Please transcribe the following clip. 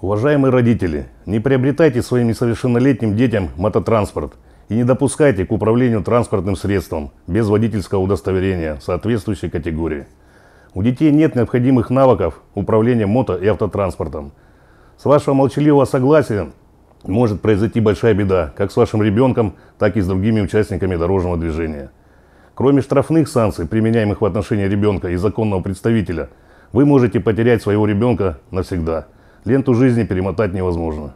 Уважаемые родители, не приобретайте своим несовершеннолетним детям мототранспорт и не допускайте к управлению транспортным средством без водительского удостоверения соответствующей категории. У детей нет необходимых навыков управления мото и автотранспортом. С вашего молчаливого согласия может произойти большая беда как с вашим ребенком, так и с другими участниками дорожного движения. Кроме штрафных санкций, применяемых в отношении ребенка и законного представителя, вы можете потерять своего ребенка навсегда – Ленту жизни перемотать невозможно.